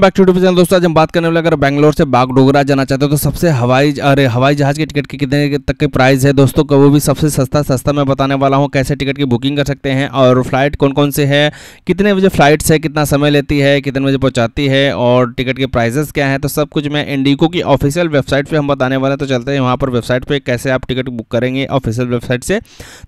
welcome back to YouTube channel दोस्तों आज हम बात करने वाले अगर बैंगलोर से बागडोगरा जाना चाहते हो तो सबसे हवाई अरे हवाई जहाज के टिकट के कितने तक के प्राइस है दोस्तों तो वो भी सबसे सस्ता सस्ता मैं बताने वाला हूँ कैसे टिकट की बुकिंग कर सकते हैं और फ्लाइट कौन कौन से है कितने बजे फ्लाइट्स है कितना समय लेती है कितने बजे पहुँचाती है और टिकट के प्राइजेस क्या है तो सब कुछ मैं इंडिको की ऑफिशियल वेबसाइट पर हम बताने वाले हैं तो चलते हैं वहाँ पर वेबसाइट पर कैसे आप टिकट बुक करेंगे ऑफिशियल वेबसाइट से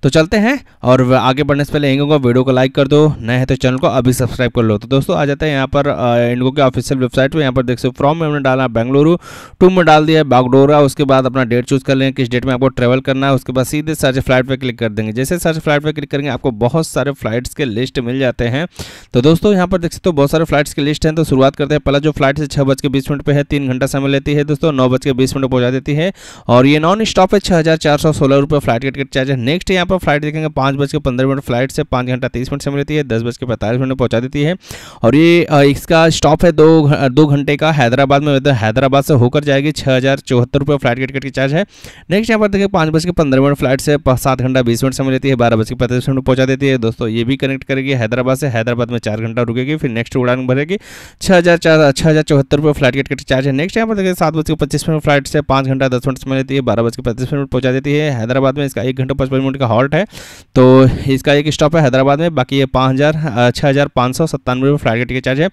तो चलते हैं और आगे बढ़ने से पहले यहीं वीडियो को लाइक कर दो नए हैं तो चैनल को अभी सब्सक्राइब कर लो तो दोस्तों आ जाते हैं यहाँ पर इंडिको के ऑफिस ऑफिशियल वेबसाइट पे यहाँ पर देख सकते हो फ्रॉम में हमने डाला बेंगलुरु टू में डाल दिया बागडोरा उसके बाद अपना डेट चूज कर लेंगे किस डेट में आपको ट्रेवल करना है उसके बाद सीधे सर्च फ्लाइट पर क्लिक कर देंगे जैसे सर्च फ्लाइट पर क्लिक करेंगे आपको बहुत सारे फ्लाइट्स के लिस्ट मिल जाते हैं तो दोस्तों यहाँ पर देख सकते हो बहुत सारे फ्लाइट्स के लिस्ट हैं तो शुरुआत करते हैं पहला जो फ्लाइट है छह बज के बीस मिनट पर है तीन घंटा समय लेती है दोस्तों नौ बज के बीस मिनट पहुँचा देती है और ये नॉन स्टॉप है छः हज़ार चार सौ सोलह रुपये फ्लाइट के टिकट चार्ज है नेक्स्ट यहाँ पर फ्लाइट देखेंगे पाँच बज के पंद्रह मिनट फ्लाइट से पाँच घंटा तीस मिनट समय लेती है दस बज के पैंतालीस मिनट पहुँचा देती है और ये इसका स्टॉप है दो दो घंटे का हैदराबाद में तो हैदराबाद से होकर जाएगी छः हज़ार चौहत्तर रुपये फ्लाइट के टिकट की चार्ज है नेक्स्ट यहाँ पर देखिए पाँच बज के पंद्रह मिनट फ्लाइट से सात घंटा बीस मिनट समय लेती है बारह बज के पैंतीस मिनट पहुँचा देती है दोस्तों ये भी कनेक्ट करेगी हैदराबाद से हैदराबाद में चार घंटा रुकेगी फिर नेक्स्ट उड़ान भरेगी छः हज़ार चार छः हज़ार चौहत्तर रुपये फ्लाइट के टिकट की चार्ज है नेक्स्ट यहाँ पर देखिए सात बज के पच्चीस मिनट फ्लाइट से पाँच घंटा दस मिनट समय लेती है बारह बज के पैंतीस मिनट पहुँचा देती है हैदराबाद में इसका एक घंटा पचपन मिनट का हॉल्ट है तो इसका एक स्टॉप है हैदराबाद में बाकी ये पाँच हज़ार छः हज़ार पाँच सौ सत्तानवे रुपये फ्लाइट के टिकट चार्ज है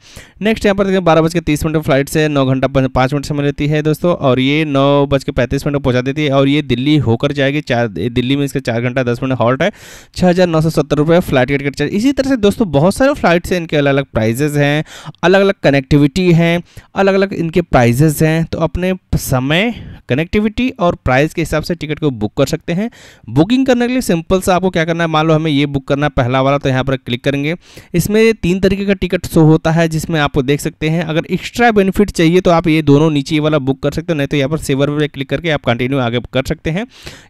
नेक्स्ट यहाँ पर हैं बारह बज के तीस मिनट फ्लाइट से नौ घंटा पाँच मिनट समय लेती है दोस्तों और ये नौ बज के पैंतीस मिनट पहुँचा देती है और ये दिल्ली होकर जाएगी चार दिल्ली में इसका चार घंटा दस मिनट हॉल्ट है छः हज़ार नौ सौ सत्तर रुपये फ्लाइट टिकट चार्ज इसी तरह से दोस्तों बहुत सारे फ्लाइट्स हैं इनके अलग अलग प्राइजेज हैं अलग अलग कनेक्टिविटी हैं अलग अलग इनके प्राइजेज हैं तो अपने समय कनेक्टिविटी और प्राइस के हिसाब से टिकट को बुक कर सकते हैं बुकिंग करने के लिए सिंपल सा आपको क्या करना है मान लो हमें ये बुक करना है पहला वाला तो यहाँ पर क्लिक करेंगे इसमें तीन तरीके का टिकट शो होता है जिसमें आप देख सकते हैं सकते हैं अगर एक्स्ट्रा बेनिफिट चाहिए तो आप ये दोनों नीचे ये वाला बुक कर सकते हो नहीं तो यहाँ पर सेवर पर क्लिक करके आप कंटिन्यू आगे कर सकते हैं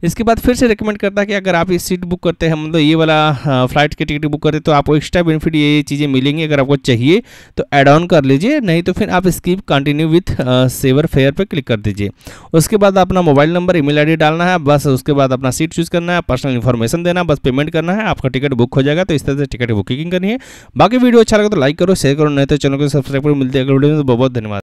इसके बाद फिर से रिकमेंड करता है कि अगर आप ये सीट बुक करते हैं मतलब ये वाला फ्लाइट हाँ, की टिकट बुक करते हैं तो आपको एक्स्ट्रा बेनिफिट ये चीज़ें मिलेंगी अगर आपको चाहिए तो एड ऑन कर लीजिए नहीं तो फिर आप skip continue with saver fare पर क्लिक कर दीजिए उसके बाद अपना मोबाइल नंबर ईमेल मेल डालना है बस उसके बाद अपना सीट चूज़ करना है पर्सनल इन्फॉर्मेशन देना बस पेमेंट करना है आपका टिकट बुक हो जाएगा तो इस तरह से टिकट बुकिंग करनी है बाकी वीडियो अच्छा लगा तो लाइक करो शेयर करो नहीं तो चैनल को सब्सक्राइब करो मिलते हैं अगले वीडियो में तो बहुत धन्यवाद